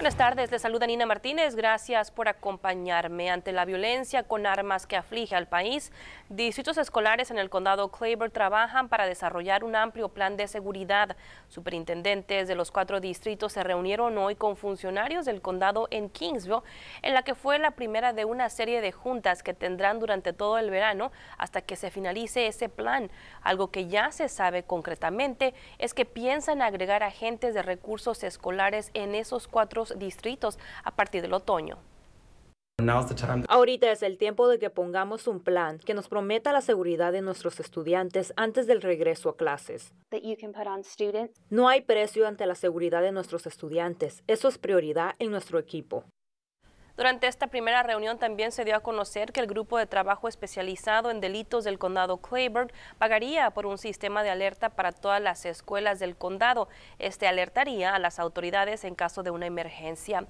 Buenas tardes, les saluda Nina Martínez, gracias por acompañarme. Ante la violencia con armas que aflige al país, distritos escolares en el condado Claiborne trabajan para desarrollar un amplio plan de seguridad. Superintendentes de los cuatro distritos se reunieron hoy con funcionarios del condado en Kingsville, en la que fue la primera de una serie de juntas que tendrán durante todo el verano hasta que se finalice ese plan. Algo que ya se sabe concretamente es que piensan agregar agentes de recursos escolares en esos cuatro distritos a partir del otoño. Ahorita es el tiempo de que pongamos un plan que nos prometa la seguridad de nuestros estudiantes antes del regreso a clases. No hay precio ante la seguridad de nuestros estudiantes. Eso es prioridad en nuestro equipo. Durante esta primera reunión también se dio a conocer que el grupo de trabajo especializado en delitos del condado Claiborne pagaría por un sistema de alerta para todas las escuelas del condado. Este alertaría a las autoridades en caso de una emergencia.